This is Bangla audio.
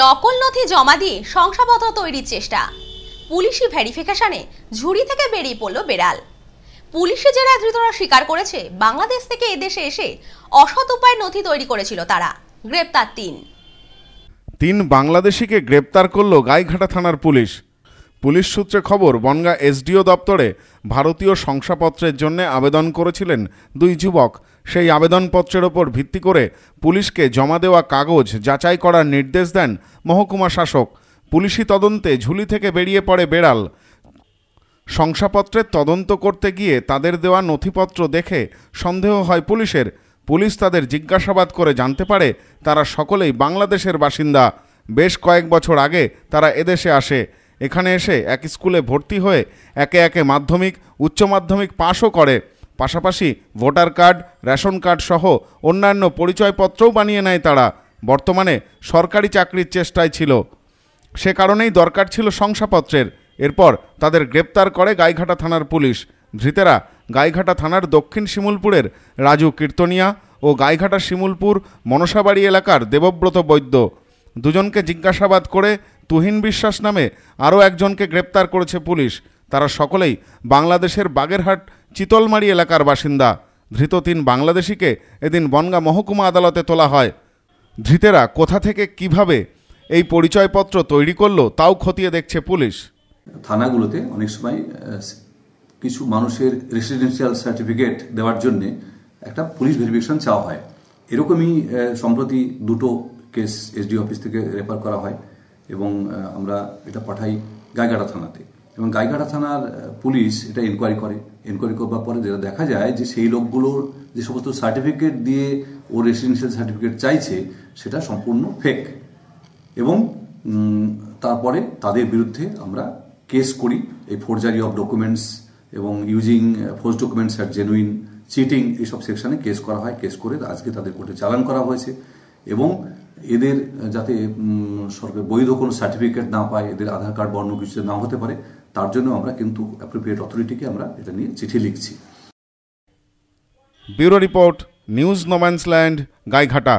নকল নথি জমা দিয়ে শংসাপত্র তৈরির চেষ্টা পুলিশি ভেরিফিকেশনে ঝুড়ি থেকে বেরিয়ে পড়ল বেড়াল পুলিশি জেরায় ধৃতরা স্বীকার করেছে বাংলাদেশ থেকে এদেশে এসে অসৎ উপায় নথি তৈরি করেছিল তারা গ্রেপ্তার তিন তিন বাংলাদেশিকে গ্রেপ্তার করল গাইঘাটা থানার পুলিশ পুলিশ সূত্রে খবর বনগা এসডিও দপ্তরে ভারতীয় শংসাপত্রের জন্য আবেদন করেছিলেন দুই যুবক সেই আবেদনপত্রের ওপর ভিত্তি করে পুলিশকে জমা দেওয়া কাগজ যাচাই করার নির্দেশ দেন মহকুমা শাসক পুলিশি তদন্তে ঝুলি থেকে বেরিয়ে পড়ে বেড়াল শংসাপত্রের তদন্ত করতে গিয়ে তাদের দেওয়া নথিপত্র দেখে সন্দেহ হয় পুলিশের পুলিশ তাদের জিজ্ঞাসাবাদ করে জানতে পারে তারা সকলেই বাংলাদেশের বাসিন্দা বেশ কয়েক বছর আগে তারা এদেশে আসে এখানে এসে এক স্কুলে ভর্তি হয়ে একে একে মাধ্যমিক উচ্চ মাধ্যমিক পাশও করে পাশাপাশি ভোটার কার্ড রেশন কার্ড সহ অন্যান্য পরিচয়পত্রও বানিয়ে নেয় তারা বর্তমানে সরকারি চাকরির চেষ্টায় ছিল সে কারণেই দরকার ছিল শংসাপত্রের এরপর তাদের গ্রেপ্তার করে গাইঘাটা থানার পুলিশ ধৃতেরা গাইঘাটা থানার দক্ষিণ শিমুলপুরের রাজু কীর্তনিয়া ও গাইঘাটা শিমুলপুর মনসাবাড়ি এলাকার দেবব্রত বৈদ্য দুজনকে জিজ্ঞাসাবাদ করে তুহিন বিশ্বাস নামে আরও একজনকে গ্রেপ্তার করেছে পুলিশ তারা সকলেই বাংলাদেশের বাগেরহাট চিতলমারি এলাকার বাসিন্দা ধৃত তিন বাংলাদেশিকে এদিন বনগা মহকুমা আদালতে তোলা হয় ধৃতেরা কোথা থেকে কিভাবে এই পরিচয়পত্র তৈরি করলো তাও খতিয়ে দেখছে পুলিশ থানাগুলোতে অনেক সময় কিছু মানুষের রেসিডেন্সিয়াল সার্টিফিকেট দেওয়ার জন্যে একটা পুলিশ ভেরিফিকেশন চাওয়া হয় এরকমই সম্প্রতি দুটো কেস এসডি অফিস থেকে রেফার করা হয় এবং আমরা এটা পাঠাই গাইগাড়া থানাতে এবং গাইঘাটা থানার পুলিশ এটা এনকোয়ারি করে এনকোয়ারি করবার পরে যেটা দেখা যায় যে সেই লোকগুলোর যে সমস্ত সার্টিফিকেট দিয়ে ও রেসিডেন্সিয়াল সার্টিফিকেট চাইছে সেটা সম্পূর্ণ ফেক এবং তারপরে তাদের বিরুদ্ধে আমরা কেস করি এই ফোরজারি অফ ডকুমেন্টস এবং ইউজিং ফোর্স ডকুমেন্টস আর জেনুইন চিটিং এইসব সেকশানে কেস করা হয় কেস করে আজকে তাদের কোর্টে চালান করা হয়েছে এবং এদের যাতে সরকার বৈধ কোনো সার্টিফিকেট না পায় এদের আধার কার্ড বর্ণ কিছু না হতে পারে তার জন্য আমরা কিন্তু অ্যাপ্রোপ্রিয়েট অথরিটিকে আমরা এটা নিয়ে চিঠি লিখছি bureau report news no man's land Gaighata